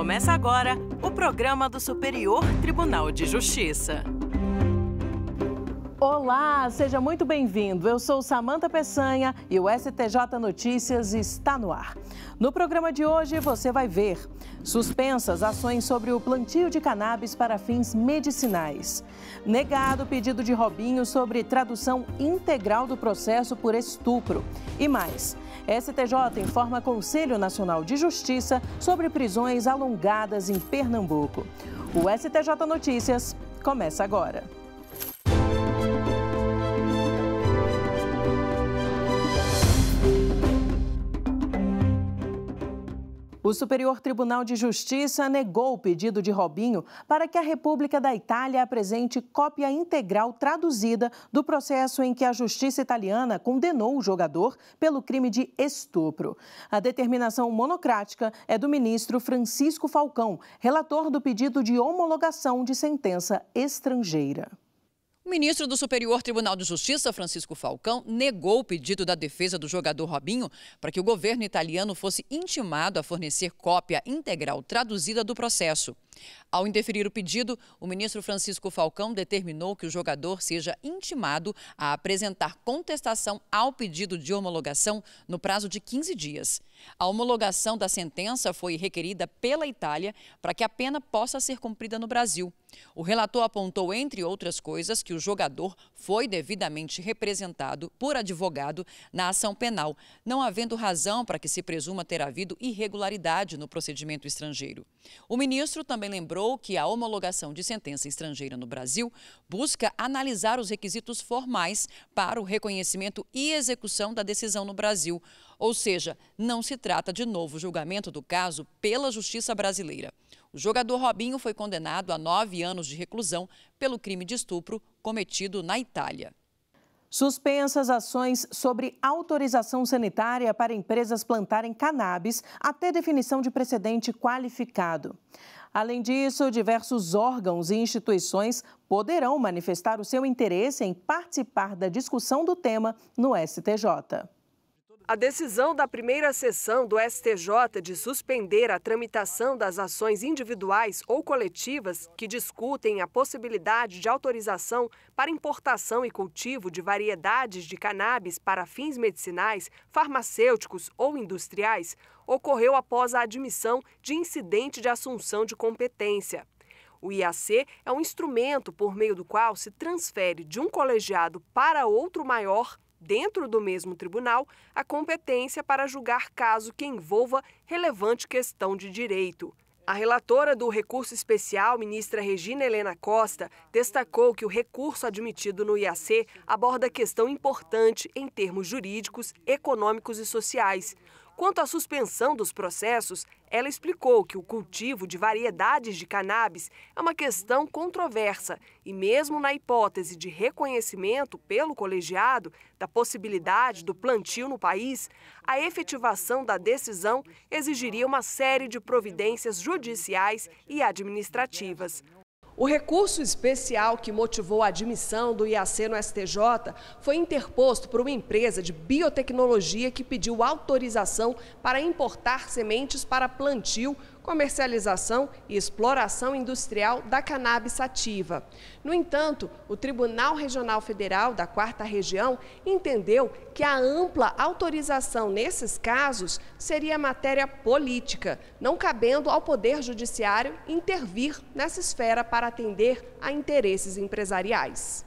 Começa agora o programa do Superior Tribunal de Justiça. Olá, seja muito bem-vindo. Eu sou Samanta Peçanha e o STJ Notícias está no ar. No programa de hoje você vai ver suspensas ações sobre o plantio de cannabis para fins medicinais, negado pedido de Robinho sobre tradução integral do processo por estupro e mais. STJ informa Conselho Nacional de Justiça sobre prisões alongadas em Pernambuco. O STJ Notícias começa agora. O Superior Tribunal de Justiça negou o pedido de Robinho para que a República da Itália apresente cópia integral traduzida do processo em que a justiça italiana condenou o jogador pelo crime de estupro. A determinação monocrática é do ministro Francisco Falcão, relator do pedido de homologação de sentença estrangeira. O ministro do Superior Tribunal de Justiça, Francisco Falcão, negou o pedido da defesa do jogador Robinho para que o governo italiano fosse intimado a fornecer cópia integral traduzida do processo. Ao indeferir o pedido, o ministro Francisco Falcão determinou que o jogador seja intimado a apresentar contestação ao pedido de homologação no prazo de 15 dias. A homologação da sentença foi requerida pela Itália para que a pena possa ser cumprida no Brasil. O relator apontou, entre outras coisas, que o jogador foi devidamente representado por advogado na ação penal, não havendo razão para que se presuma ter havido irregularidade no procedimento estrangeiro. O ministro também lembrou que a homologação de sentença estrangeira no Brasil busca analisar os requisitos formais para o reconhecimento e execução da decisão no Brasil. Ou seja, não se trata de novo julgamento do caso pela justiça brasileira. O jogador Robinho foi condenado a nove anos de reclusão pelo crime de estupro cometido na Itália. Suspensas ações sobre autorização sanitária para empresas plantarem cannabis até definição de precedente qualificado. Além disso, diversos órgãos e instituições poderão manifestar o seu interesse em participar da discussão do tema no STJ. A decisão da primeira sessão do STJ de suspender a tramitação das ações individuais ou coletivas que discutem a possibilidade de autorização para importação e cultivo de variedades de cannabis para fins medicinais, farmacêuticos ou industriais ocorreu após a admissão de incidente de assunção de competência. O IAC é um instrumento por meio do qual se transfere de um colegiado para outro maior dentro do mesmo tribunal, a competência para julgar caso que envolva relevante questão de direito. A relatora do recurso especial, ministra Regina Helena Costa, destacou que o recurso admitido no IAC aborda questão importante em termos jurídicos, econômicos e sociais. Quanto à suspensão dos processos, ela explicou que o cultivo de variedades de cannabis é uma questão controversa e, mesmo na hipótese de reconhecimento pelo colegiado da possibilidade do plantio no país, a efetivação da decisão exigiria uma série de providências judiciais e administrativas. O recurso especial que motivou a admissão do IAC no STJ foi interposto por uma empresa de biotecnologia que pediu autorização para importar sementes para plantio comercialização e exploração industrial da cannabis sativa. No entanto, o Tribunal Regional Federal da Quarta Região entendeu que a ampla autorização nesses casos seria matéria política, não cabendo ao Poder Judiciário intervir nessa esfera para atender a interesses empresariais.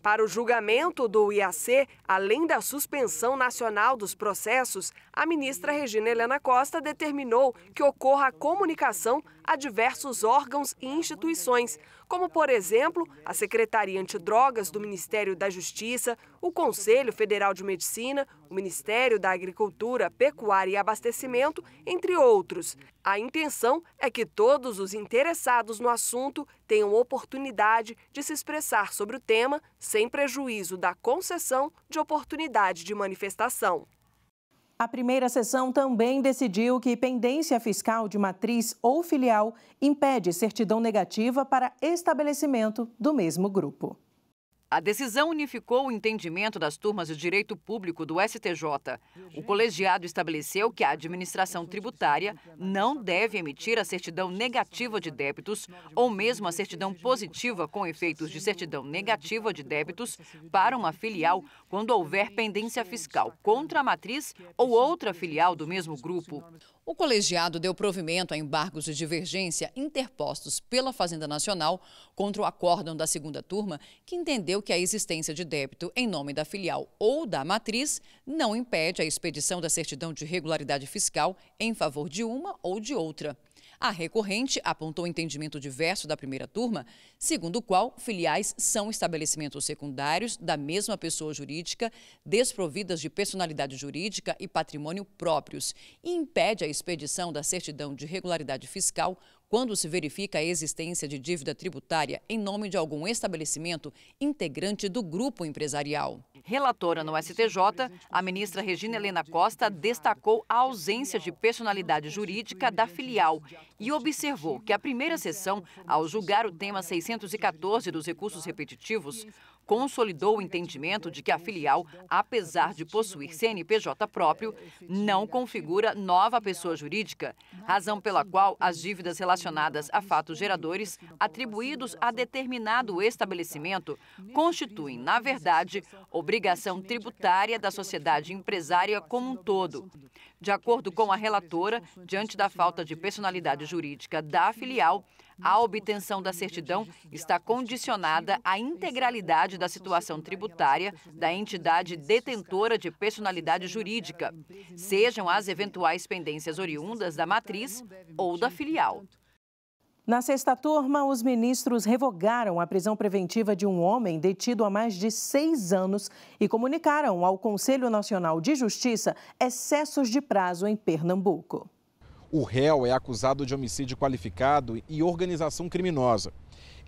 Para o julgamento do IAC, além da suspensão nacional dos processos, a ministra Regina Helena Costa determinou que ocorra a comunicação a diversos órgãos e instituições como, por exemplo, a Secretaria Antidrogas do Ministério da Justiça, o Conselho Federal de Medicina, o Ministério da Agricultura, Pecuária e Abastecimento, entre outros. A intenção é que todos os interessados no assunto tenham oportunidade de se expressar sobre o tema, sem prejuízo da concessão de oportunidade de manifestação. A primeira sessão também decidiu que pendência fiscal de matriz ou filial impede certidão negativa para estabelecimento do mesmo grupo. A decisão unificou o entendimento das turmas de direito público do STJ. O colegiado estabeleceu que a administração tributária não deve emitir a certidão negativa de débitos ou mesmo a certidão positiva com efeitos de certidão negativa de débitos para uma filial quando houver pendência fiscal contra a matriz ou outra filial do mesmo grupo. O colegiado deu provimento a embargos de divergência interpostos pela Fazenda Nacional contra o acórdão da segunda turma, que entendeu entendeu que a existência de débito em nome da filial ou da matriz não impede a expedição da certidão de regularidade fiscal em favor de uma ou de outra. A recorrente apontou entendimento diverso da primeira turma, segundo o qual filiais são estabelecimentos secundários da mesma pessoa jurídica, desprovidas de personalidade jurídica e patrimônio próprios, e impede a expedição da certidão de regularidade fiscal quando se verifica a existência de dívida tributária em nome de algum estabelecimento integrante do grupo empresarial. Relatora no STJ, a ministra Regina Helena Costa destacou a ausência de personalidade jurídica da filial e observou que a primeira sessão, ao julgar o tema 614 dos recursos repetitivos, consolidou o entendimento de que a filial, apesar de possuir CNPJ próprio, não configura nova pessoa jurídica, razão pela qual as dívidas relacionadas a fatos geradores atribuídos a determinado estabelecimento constituem, na verdade, obrigação tributária da sociedade empresária como um todo. De acordo com a relatora, diante da falta de personalidade jurídica da filial, a obtenção da certidão está condicionada à integralidade da situação tributária da entidade detentora de personalidade jurídica, sejam as eventuais pendências oriundas da matriz ou da filial. Na sexta turma, os ministros revogaram a prisão preventiva de um homem detido há mais de seis anos e comunicaram ao Conselho Nacional de Justiça excessos de prazo em Pernambuco. O réu é acusado de homicídio qualificado e organização criminosa.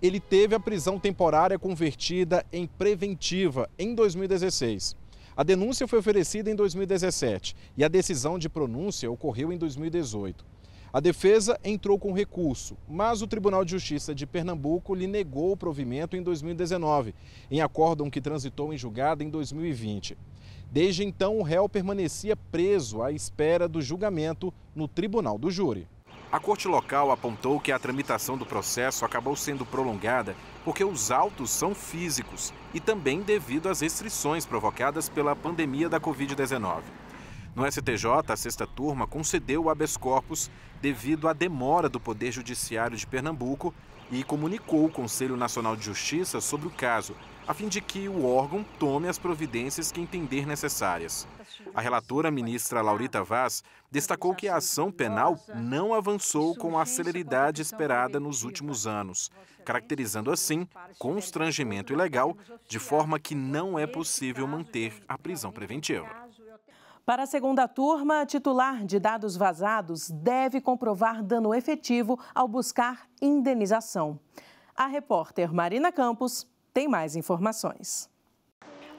Ele teve a prisão temporária convertida em preventiva em 2016. A denúncia foi oferecida em 2017 e a decisão de pronúncia ocorreu em 2018. A defesa entrou com recurso, mas o Tribunal de Justiça de Pernambuco lhe negou o provimento em 2019, em acórdão que transitou em julgado em 2020. Desde então, o réu permanecia preso à espera do julgamento no tribunal do júri. A corte local apontou que a tramitação do processo acabou sendo prolongada porque os autos são físicos e também devido às restrições provocadas pela pandemia da Covid-19. No STJ, a sexta turma concedeu o habeas corpus devido à demora do Poder Judiciário de Pernambuco e comunicou o Conselho Nacional de Justiça sobre o caso, a fim de que o órgão tome as providências que entender necessárias. A relatora ministra Laurita Vaz destacou que a ação penal não avançou com a celeridade esperada nos últimos anos, caracterizando assim constrangimento ilegal, de forma que não é possível manter a prisão preventiva. Para a segunda turma, titular de dados vazados deve comprovar dano efetivo ao buscar indenização. A repórter Marina Campos tem mais informações.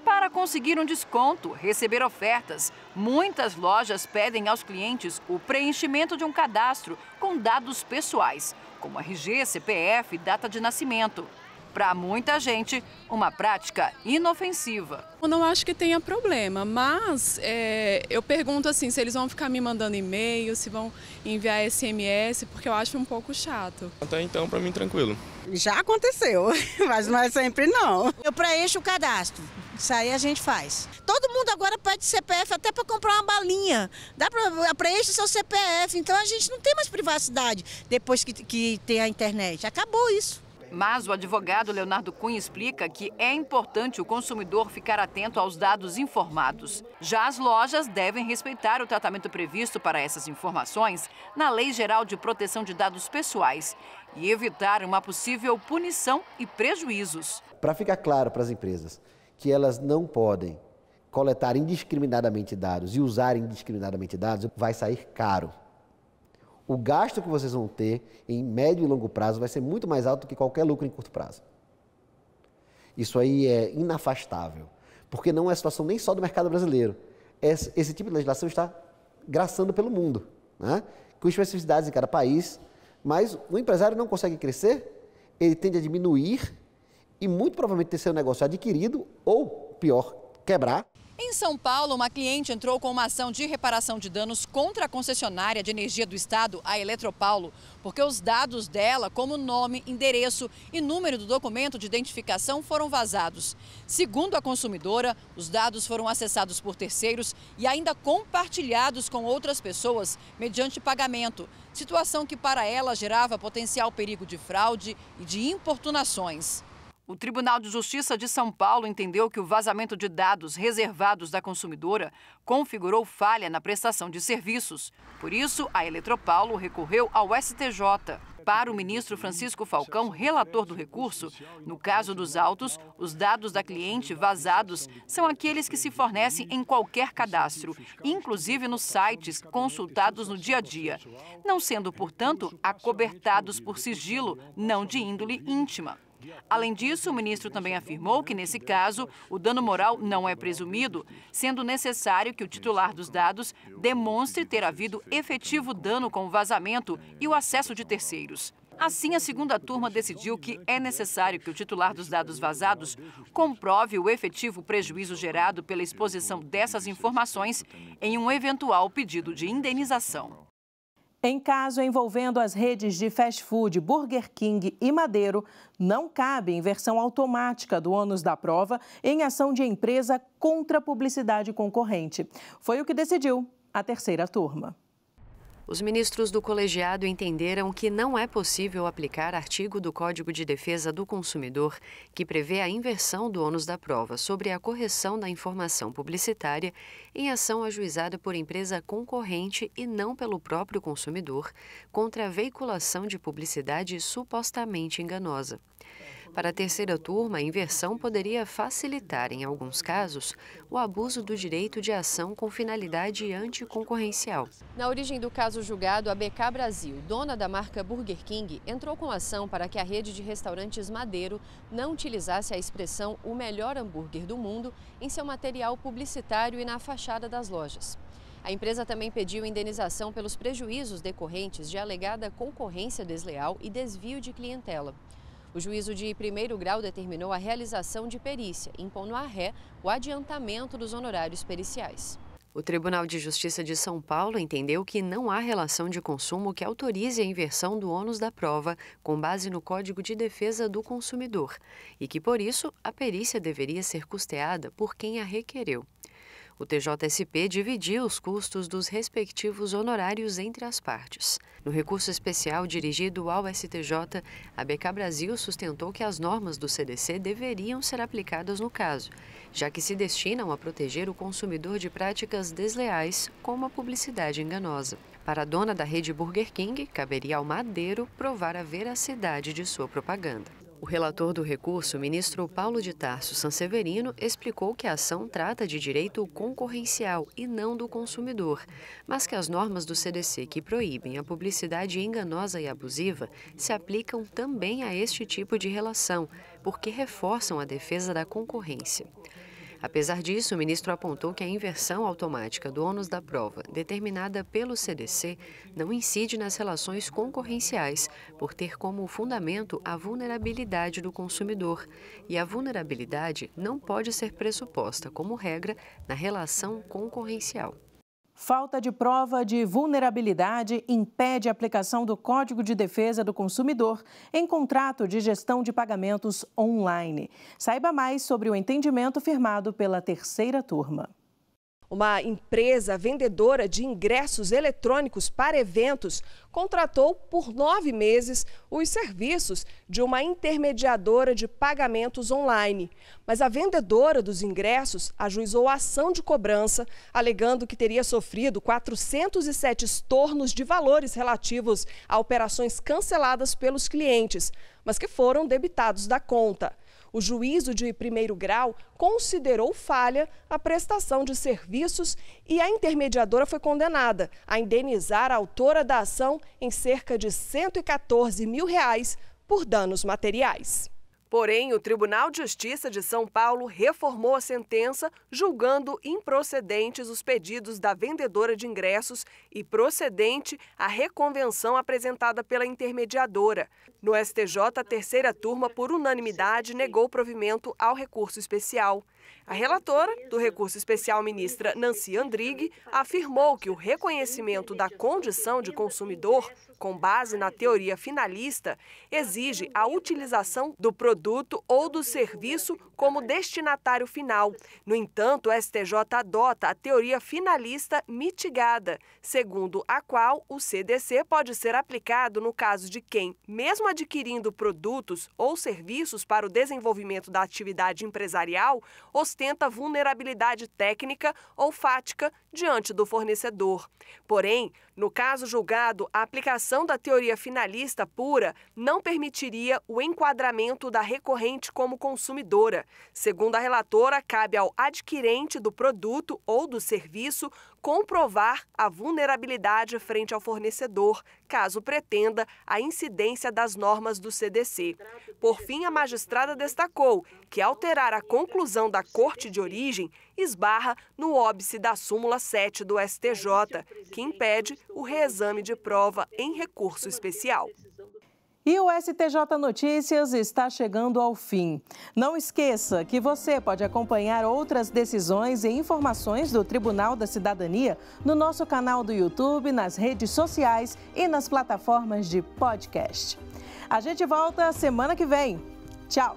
Para conseguir um desconto, receber ofertas, muitas lojas pedem aos clientes o preenchimento de um cadastro com dados pessoais, como RG, CPF, data de nascimento. Para muita gente, uma prática inofensiva. Eu não acho que tenha problema, mas é, eu pergunto assim, se eles vão ficar me mandando e-mail, se vão enviar SMS, porque eu acho um pouco chato. Até então, para mim, tranquilo. Já aconteceu, mas não é sempre não. Eu preencho o cadastro, isso aí a gente faz. Todo mundo agora pede CPF até para comprar uma balinha. Dá para preencher seu CPF, então a gente não tem mais privacidade depois que, que tem a internet. Acabou isso. Mas o advogado Leonardo Cunha explica que é importante o consumidor ficar atento aos dados informados. Já as lojas devem respeitar o tratamento previsto para essas informações na Lei Geral de Proteção de Dados Pessoais e evitar uma possível punição e prejuízos. Para ficar claro para as empresas que elas não podem coletar indiscriminadamente dados e usar indiscriminadamente dados, vai sair caro o gasto que vocês vão ter em médio e longo prazo vai ser muito mais alto do que qualquer lucro em curto prazo. Isso aí é inafastável, porque não é situação nem só do mercado brasileiro. Esse, esse tipo de legislação está graçando pelo mundo, né? com especificidades em cada país, mas o empresário não consegue crescer, ele tende a diminuir e muito provavelmente ter seu negócio adquirido ou, pior, quebrar em São Paulo, uma cliente entrou com uma ação de reparação de danos contra a concessionária de energia do estado, a Eletropaulo, porque os dados dela, como nome, endereço e número do documento de identificação, foram vazados. Segundo a consumidora, os dados foram acessados por terceiros e ainda compartilhados com outras pessoas mediante pagamento, situação que para ela gerava potencial perigo de fraude e de importunações. O Tribunal de Justiça de São Paulo entendeu que o vazamento de dados reservados da consumidora configurou falha na prestação de serviços. Por isso, a Eletropaulo recorreu ao STJ. Para o ministro Francisco Falcão, relator do recurso, no caso dos autos, os dados da cliente vazados são aqueles que se fornecem em qualquer cadastro, inclusive nos sites consultados no dia a dia, não sendo, portanto, acobertados por sigilo, não de índole íntima. Além disso, o ministro também afirmou que, nesse caso, o dano moral não é presumido, sendo necessário que o titular dos dados demonstre ter havido efetivo dano com o vazamento e o acesso de terceiros. Assim, a segunda turma decidiu que é necessário que o titular dos dados vazados comprove o efetivo prejuízo gerado pela exposição dessas informações em um eventual pedido de indenização. Em caso envolvendo as redes de fast food Burger King e Madeiro, não cabe inversão automática do ônus da prova em ação de empresa contra publicidade concorrente. Foi o que decidiu a terceira turma. Os ministros do colegiado entenderam que não é possível aplicar artigo do Código de Defesa do Consumidor que prevê a inversão do ônus da prova sobre a correção da informação publicitária em ação ajuizada por empresa concorrente e não pelo próprio consumidor contra a veiculação de publicidade supostamente enganosa. Para a terceira turma, a inversão poderia facilitar, em alguns casos, o abuso do direito de ação com finalidade anticoncorrencial. Na origem do caso julgado, a BK Brasil, dona da marca Burger King, entrou com ação para que a rede de restaurantes Madeiro não utilizasse a expressão o melhor hambúrguer do mundo em seu material publicitário e na fachada das lojas. A empresa também pediu indenização pelos prejuízos decorrentes de alegada concorrência desleal e desvio de clientela. O juízo de primeiro grau determinou a realização de perícia, impondo à ré o adiantamento dos honorários periciais. O Tribunal de Justiça de São Paulo entendeu que não há relação de consumo que autorize a inversão do ônus da prova, com base no Código de Defesa do Consumidor, e que, por isso, a perícia deveria ser custeada por quem a requereu. O TJSP dividiu os custos dos respectivos honorários entre as partes. No recurso especial dirigido ao STJ, a BK Brasil sustentou que as normas do CDC deveriam ser aplicadas no caso, já que se destinam a proteger o consumidor de práticas desleais, como a publicidade enganosa. Para a dona da rede Burger King, caberia ao Madeiro provar a veracidade de sua propaganda. O relator do recurso, ministro Paulo de Tarso Sanseverino, explicou que a ação trata de direito concorrencial e não do consumidor, mas que as normas do CDC que proíbem a publicidade enganosa e abusiva se aplicam também a este tipo de relação, porque reforçam a defesa da concorrência. Apesar disso, o ministro apontou que a inversão automática do ônus da prova, determinada pelo CDC, não incide nas relações concorrenciais, por ter como fundamento a vulnerabilidade do consumidor. E a vulnerabilidade não pode ser pressuposta como regra na relação concorrencial. Falta de prova de vulnerabilidade impede a aplicação do Código de Defesa do Consumidor em contrato de gestão de pagamentos online. Saiba mais sobre o entendimento firmado pela terceira turma. Uma empresa vendedora de ingressos eletrônicos para eventos contratou por nove meses os serviços de uma intermediadora de pagamentos online. Mas a vendedora dos ingressos ajuizou a ação de cobrança, alegando que teria sofrido 407 estornos de valores relativos a operações canceladas pelos clientes, mas que foram debitados da conta. O juízo de primeiro grau considerou falha a prestação de serviços e a intermediadora foi condenada a indenizar a autora da ação em cerca de 114 mil reais por danos materiais. Porém, o Tribunal de Justiça de São Paulo reformou a sentença, julgando improcedentes os pedidos da vendedora de ingressos e procedente a reconvenção apresentada pela intermediadora. No STJ, a terceira turma, por unanimidade, negou provimento ao recurso especial. A relatora do recurso especial, ministra Nancy Andrighi, afirmou que o reconhecimento da condição de consumidor com base na teoria finalista, exige a utilização do produto ou do serviço como destinatário final. No entanto, o STJ adota a teoria finalista mitigada, segundo a qual o CDC pode ser aplicado no caso de quem, mesmo adquirindo produtos ou serviços para o desenvolvimento da atividade empresarial, ostenta vulnerabilidade técnica ou fática diante do fornecedor. Porém, no caso julgado, a aplicação da teoria finalista pura não permitiria o enquadramento da recorrente como consumidora. Segundo a relatora, cabe ao adquirente do produto ou do serviço comprovar a vulnerabilidade frente ao fornecedor, caso pretenda a incidência das normas do CDC. Por fim, a magistrada destacou que alterar a conclusão da corte de origem esbarra no óbice da súmula 7 do STJ, que impede o reexame de prova em recurso especial. E o STJ Notícias está chegando ao fim. Não esqueça que você pode acompanhar outras decisões e informações do Tribunal da Cidadania no nosso canal do YouTube, nas redes sociais e nas plataformas de podcast. A gente volta semana que vem. Tchau!